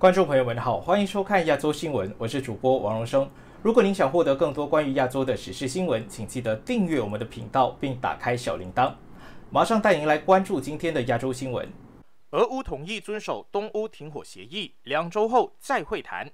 观众朋友们好，欢迎收看亚洲新闻，我是主播王荣生。如果您想获得更多关于亚洲的时事新闻，请记得订阅我们的频道并打开小铃铛。马上带您来关注今天的亚洲新闻。俄乌同意遵守东乌停火协议，两周后再会谈。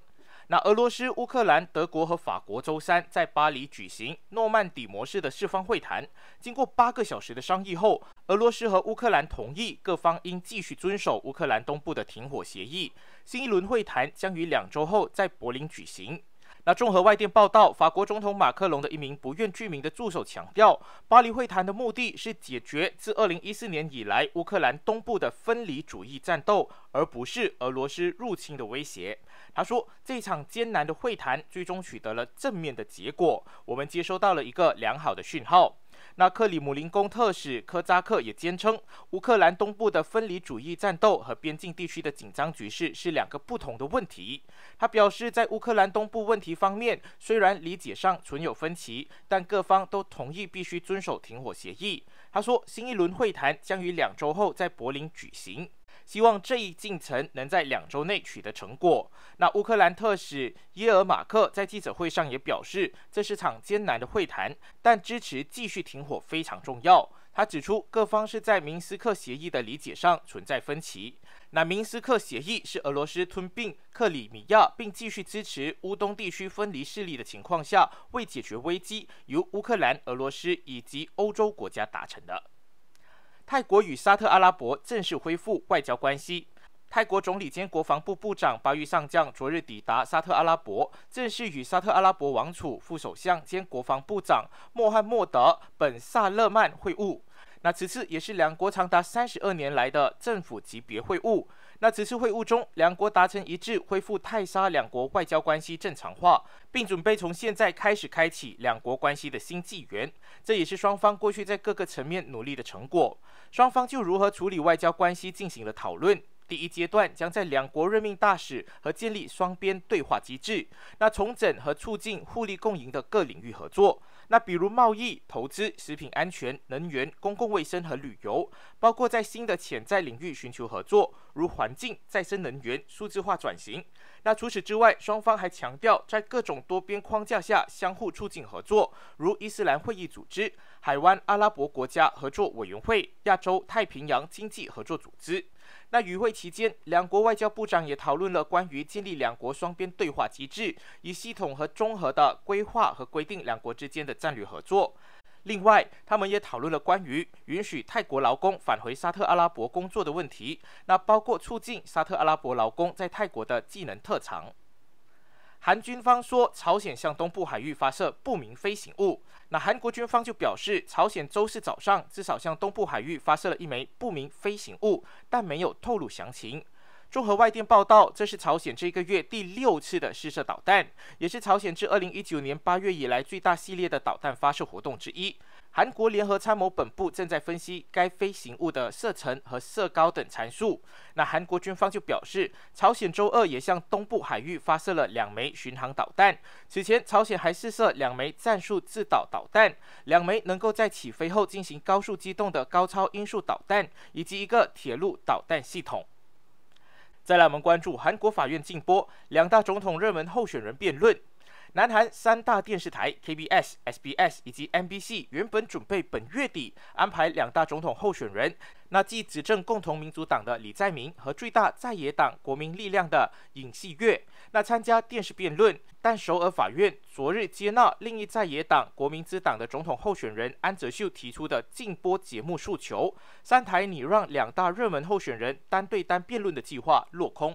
那俄罗斯、乌克兰、德国和法国周三在巴黎举行诺曼底模式的四方会谈。经过八个小时的商议后，俄罗斯和乌克兰同意各方应继续遵守乌克兰东部的停火协议。新一轮会谈将于两周后在柏林举行。那综合外电报道，法国总统马克龙的一名不愿具名的助手强调，巴黎会谈的目的是解决自2014年以来乌克兰东部的分离主义战斗，而不是俄罗斯入侵的威胁。他说，这场艰难的会谈最终取得了正面的结果，我们接收到了一个良好的讯号。那克里姆林宫特使科扎克也坚称，乌克兰东部的分离主义战斗和边境地区的紧张局势是两个不同的问题。他表示，在乌克兰东部问题方面，虽然理解上存有分歧，但各方都同意必须遵守停火协议。他说，新一轮会谈将于两周后在柏林举行。希望这一进程能在两周内取得成果。那乌克兰特使耶尔马克在记者会上也表示，这是场艰难的会谈，但支持继续停火非常重要。他指出，各方是在明斯克协议的理解上存在分歧。那明斯克协议是俄罗斯吞并克里米亚并继续支持乌东地区分离势力的情况下，为解决危机由乌克兰、俄罗斯以及欧洲国家达成的。泰国与沙特阿拉伯正式恢复外交关系。泰国总理兼国防部部长巴育上将昨日抵达沙特阿拉伯，正式与沙特阿拉伯王储、副首相兼国防部长穆罕默德·本·萨勒曼会晤。那此次也是两国长达三十二年来的政府级别会晤。那此次会晤中，两国达成一致，恢复泰沙两国外交关系正常化，并准备从现在开始开启两国关系的新纪元。这也是双方过去在各个层面努力的成果。双方就如何处理外交关系进行了讨论。第一阶段将在两国任命大使和建立双边对话机制。那重整和促进互利共赢的各领域合作。那比如贸易、投资、食品安全、能源、公共卫生和旅游，包括在新的潜在领域寻求合作，如环境、再生能源、数字化转型。那除此之外，双方还强调在各种多边框架下相互促进合作，如伊斯兰会议组织、海湾阿拉伯国家合作委员会、亚洲太平洋经济合作组织。那与会期间，两国外交部长也讨论了关于建立两国双边对话机制，以系统和综合的规划和规定两国之间的战略合作。另外，他们也讨论了关于允许泰国劳工返回沙特阿拉伯工作的问题，那包括促进沙特阿拉伯劳工在泰国的技能特长。韩军方说，朝鲜向东部海域发射不明飞行物。那韩国军方就表示，朝鲜周四早上至少向东部海域发射了一枚不明飞行物，但没有透露详情。综合外电报道，这是朝鲜这个月第六次的试射导弹，也是朝鲜自二零一九年八月以来最大系列的导弹发射活动之一。韩国联合参谋本部正在分析该飞行物的射程和射高等参数。那韩国军方就表示，朝鲜周二也向东部海域发射了两枚巡航导弹。此前，朝鲜还试射两枚战术制导导弹、两枚能够在起飞后进行高速机动的高超音速导弹，以及一个铁路导弹系统。再来，我们关注韩国法院禁播两大总统热门候选人辩论。南韩三大电视台 KBS、SBS 以及 MBC 原本准备本月底安排两大总统候选人，那即执政共同民主党的李在明和最大在野党国民力量的尹锡月，那参加电视辩论。但首尔法院昨日接纳另一在野党国民之党的总统候选人安哲秀提出的禁播节目诉求，三台拟让两大热门候选人单对单辩论的计划落空。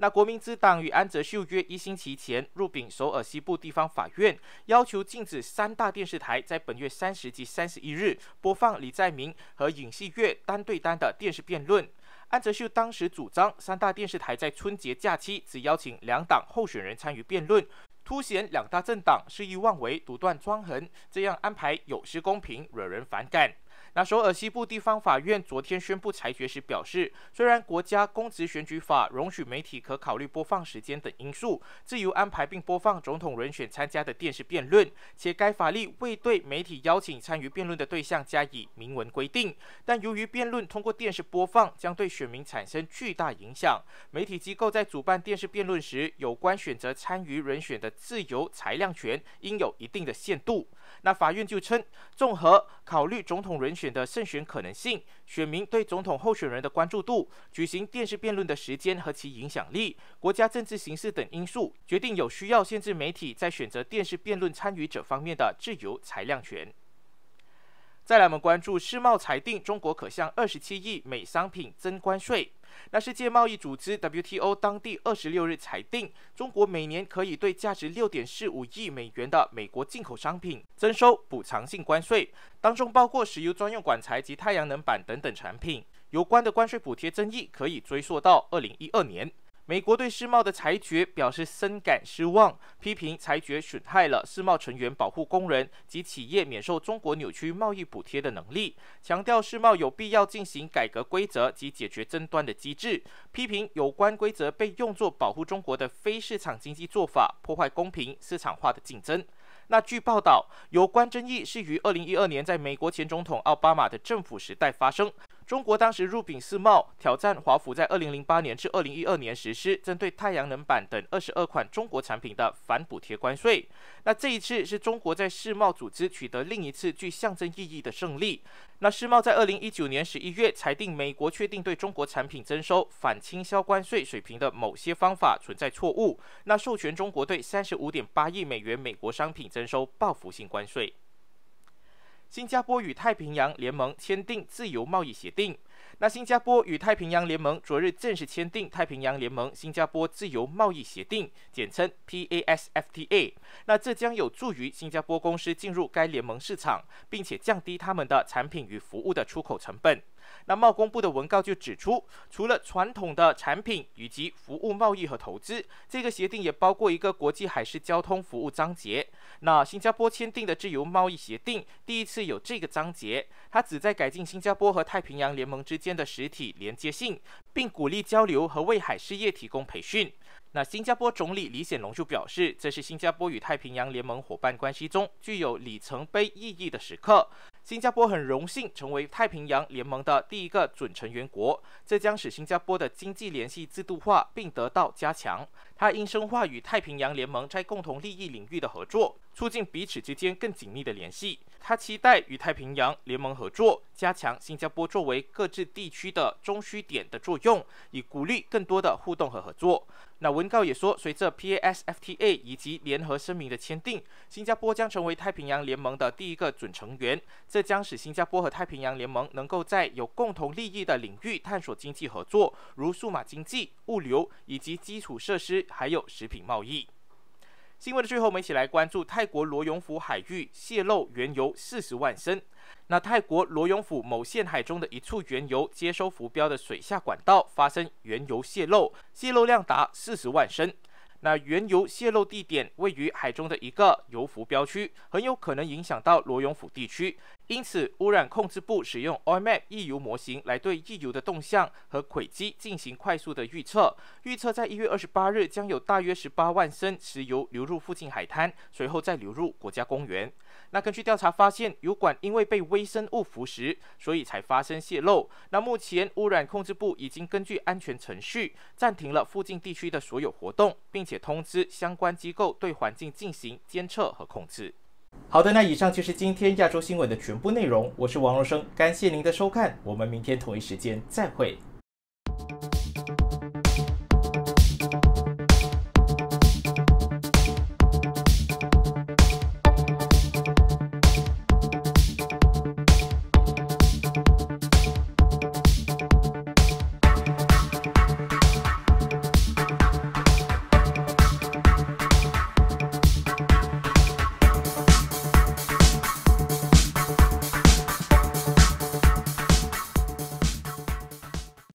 那国民之党与安哲秀约一星期前入禀首尔西部地方法院，要求禁止三大电视台在本月三十及三十一日播放李在明和尹锡月单对单的电视辩论。安哲秀当时主张三大电视台在春节假期只邀请两党候选人参与辩论，凸显两大政党肆意妄为、独断专横，这样安排有失公平，惹人反感。那首尔西部地方法院昨天宣布裁决时表示，虽然国家公职选举法容许媒体可考虑播放时间等因素，自由安排并播放总统人选参加的电视辩论，且该法律未对媒体邀请参与辩论的对象加以明文规定，但由于辩论通过电视播放将对选民产生巨大影响，媒体机构在主办电视辩论时，有关选择参与人选的自由裁量权应有一定的限度。那法院就称，综合考虑总统人选。的胜选可能性、选民对总统候选人的关注度、举行电视辩论的时间和其影响力、国家政治形势等因素，决定有需要限制媒体在选择电视辩论参与者方面的自由裁量权。再来，我们关注世贸裁定，中国可向二十七亿美商品增关税。那世界贸易组织 （WTO） 当地二十六日裁定，中国每年可以对价值六点四五亿美元的美国进口商品征收补偿性关税，当中包括石油专用管材及太阳能板等等产品。有关的关税补贴争议可以追溯到二零一二年。美国对世贸的裁决表示深感失望，批评裁决损害了世贸成员保护工人及企业免受中国扭曲贸易补贴的能力，强调世贸有必要进行改革规则及解决争端的机制，批评有关规则被用作保护中国的非市场经济做法，破坏公平市场化的竞争。那据报道，有关争议是于二零一二年在美国前总统奥巴马的政府时代发生。中国当时入禀世贸，挑战华府在二零零八年至二零一二年实施针对太阳能板等二十二款中国产品的反补贴关税。那这一次是中国在世贸组织取得另一次具象征意义的胜利。那世贸在二零一九年十一月裁定，美国确定对中国产品征收反倾销关税水平的某些方法存在错误，那授权中国对三十五点八亿美元美国商品征收报复性关税。新加坡与太平洋联盟签订自由贸易协定。那新加坡与太平洋联盟昨日正式签订《太平洋联盟新加坡自由贸易协定》，简称 PASFTA。那这将有助于新加坡公司进入该联盟市场，并且降低他们的产品与服务的出口成本。那贸工部的文告就指出，除了传统的产品以及服务贸易和投资，这个协定也包括一个国际海事交通服务章节。那新加坡签订的自由贸易协定第一次有这个章节，它旨在改进新加坡和太平洋联盟之间的实体连接性，并鼓励交流和为海事业提供培训。那新加坡总理李显龙就表示，这是新加坡与太平洋联盟伙伴关系中具有里程碑意义的时刻。新加坡很荣幸成为太平洋联盟的第一个准成员国，这将使新加坡的经济联系制度化并得到加强。他应深化与太平洋联盟在共同利益领域的合作，促进彼此之间更紧密的联系。他期待与太平洋联盟合作，加强新加坡作为各自地区的中枢点的作用，以鼓励更多的互动和合作。那文告也说，随着 PASFTA 以及联合声明的签订，新加坡将成为太平洋联盟的第一个准成员。这将使新加坡和太平洋联盟能够在有共同利益的领域探索经济合作，如数码经济、物流以及基础设施，还有食品贸易。新闻的最后，我们一起来关注泰国罗永府海域泄漏原油四十万升。那泰国罗永府某县海中的一处原油接收浮标的水下管道发生原油泄漏，泄漏量达四十万升。那原油泄漏地点位于海中的一个油浮标区，很有可能影响到罗永府地区。因此，污染控制部使用 o i m a p 油油模型来对溢油的动向和轨迹进行快速的预测。预测在一月二十八日将有大约十八万升石油流入附近海滩，随后再流入国家公园。那根据调查发现，油管因为被微生物腐蚀，所以才发生泄漏。那目前，污染控制部已经根据安全程序，暂停了附近地区的所有活动，并且通知相关机构对环境进行监测和控制。好的，那以上就是今天亚洲新闻的全部内容。我是王荣生，感谢您的收看，我们明天同一时间再会。